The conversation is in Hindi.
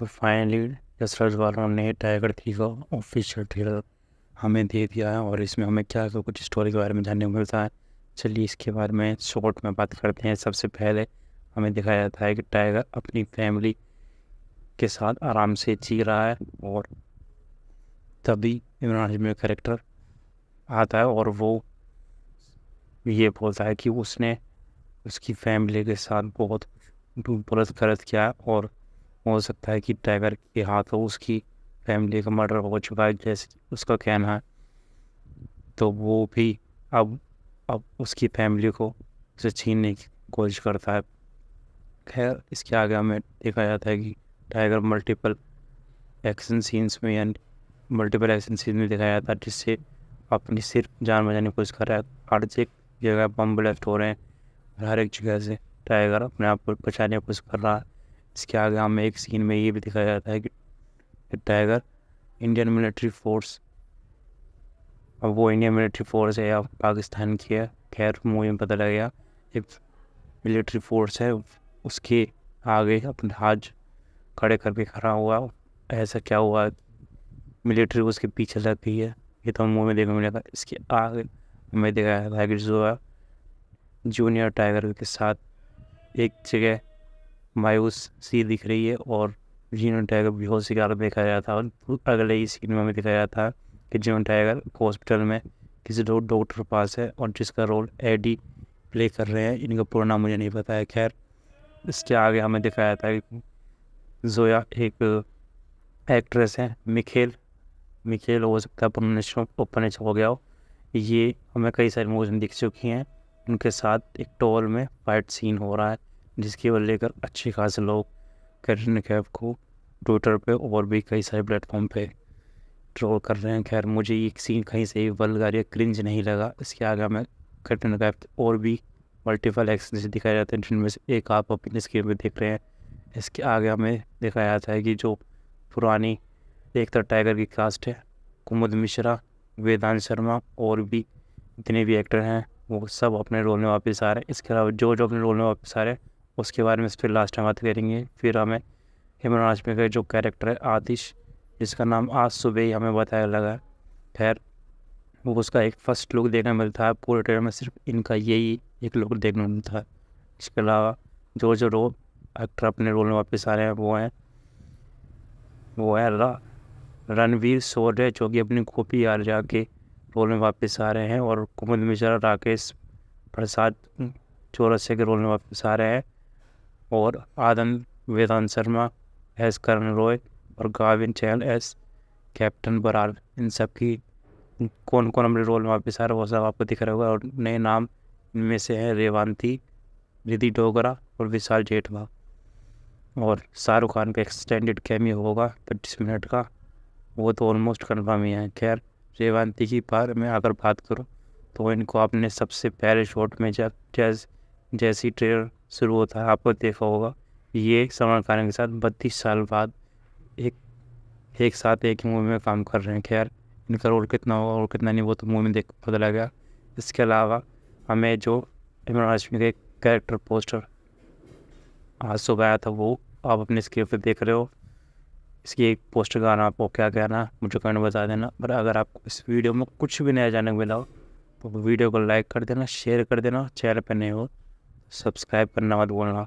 तो फाइनली जसराज वालों ने टाइगर थ्री का ऑफिशियल ट्रेलर हमें दे दिया है और इसमें हमें क्या कुछ स्टोरी के बारे में जानने को मिलता है चलिए इसके बारे में शॉर्ट में बात करते हैं सबसे पहले हमें दिखाया जाता है कि टाइगर अपनी फैमिली के साथ आराम से जी रहा है और तभी इमरान हाशमी का करेक्टर आता है और वो ये बोलता है कि उसने उसकी फैमिली के साथ बहुत गलत गलत किया है और हो सकता है कि टाइगर के हाथ उसकी फैमिली का मर्डर हो चुका है जैसे उसका कहना है तो वो भी अब अब उसकी फैमिली को उसे छीनने की कोशिश करता है खैर इसके आगे हमें देखा जाता है कि टाइगर मल्टीपल एक्शन सीन्स में एंड मल्टीपल एक्शन सीन में दिखाया जाता है जिससे अपनी सिर्फ जान बचाने की कोशिश कर रहा है हर एक जगह बम ब्लास्ट हो रहे हैं हर एक जगह से टाइगर अपने आप को बचाने की कोशिश कर रहा है इसके आगे हमें एक सीन में ये भी दिखाया जाता है कि टाइगर इंडियन मिलिट्री फोर्स अब वो इंडियन मिलिट्री फोर्स है या पाकिस्तान की है खैर मूवी में पता गया एक मिलिट्री फोर्स है उसके आगे अपने हाज खड़े करके खड़ा हुआ ऐसा क्या हुआ मिलिट्री उसके पीछे लग गई है ये तो मूवी में देखने था इसके आगे हमें दिखाया था कि जो है जूनियर टाइगर के साथ एक जगह मायूस सी दिख रही है और जीवन टाइगर बेहोश शिकार देखा गया था और अगले ही सीन में दिखाया था कि जीवन टाइगर हॉस्पिटल में किसी डॉक्टर के पास है और जिसका रोल एडी प्ले कर रहे हैं इनका पूरा नाम मुझे नहीं पता है खैर इसके आगे हमें दिखाया था कि जोया एक एक्ट्रेस है मिखेल मिखेल हो सकता है ओपन एच हो गया हो ये हमें कई सारी मूवीज में दिख चुकी हैं उनके साथ एक टॉल में फाइट सीन हो रहा है जिसकी वजह लेकर अच्छे खासे लोग करीना कैफ को ट्विटर पे और भी कई सारे प्लेटफॉर्म पे ट्रोल कर रहे हैं खैर मुझे ये सीन कहीं से भी वलगार या क्रिंज नहीं लगा इसके आगे मैं करीना कैफ और भी मल्टीपल एक्शन दिखाए जाते हैं जिनमें से एक आप अपनी स्क्रीन पर देख रहे हैं इसके आगे हमें दिखाया जाता है कि जो पुरानी एक तरह टाइगर की कास्ट है कुमुद मिश्रा वेदांत शर्मा और भी जितने भी एक्टर हैं वो सब अपने रोल में वापस आ रहे हैं इसके अलावा जो जो अपने रोल में वापस आ रहे हैं उसके बारे में फिर लास्ट में बात करेंगे फिर हमें हेमन हाशमी का जो कैरेक्टर है आतिश जिसका नाम आज सुबह ही हमें बताया लगा खैर वो उसका एक फ़र्स्ट लुक देखने मिलता है पूरे ट्रेलर में सिर्फ इनका यही एक लुक देखने मिलता है इसके अलावा जो जो रो एक्टर अपने रोल में वापस आ रहे हैं वो हैं वो है रणवीर सौर्य जो कि अपनी कॉपी जा जाके रोल में वापस आ रहे हैं और कुमुद मिश्रा राकेश प्रसाद चौरसे के रोल में वापस आ रहे हैं और आदम वेदांत शर्मा एस करण रॉय और Gavin Chail as captain Baral इन सब की कौन कौन अपने रोल में वापस आ रहा है वो सब आपको दिख रहा होगा और नए नाम इनमें से हैं रेवांती रिधि डोगरा और विशाल जेठवा और शाहरुख खान का एक्सटेंडेड कैमियो होगा पच्चीस मिनट का वो तो ऑलमोस्ट कन्फर्म ही है खैर रेवांती की बार में अगर बात करूँ तो इनको आपने सबसे पहले शॉट में जब जैस जैसी ट्रेलर शुरू होता है आपको देखा होगा ये सलमान खान के साथ बत्तीस साल बाद एक एक साथ एक ही मूवी में काम कर रहे हैं खैर इनका रोल कितना होगा और कितना नहीं वो तो मूवी में देख पता गया इसके अलावा हमें जो इमरान हाशमी के कैरेक्टर पोस्टर आज सुबह आया था वो आप अपने स्क्रीन पर देख रहे हो इसकी एक पोस्टर का आना आपको क्या कहना मुझे कमेंट बता देना पर अगर आपको इस वीडियो में कुछ भी नया जाने को मिला हो तो वीडियो को लाइक कर देना शेयर कर देना चैनल पर नहीं हो सब्सक्राइब करना मत भूलना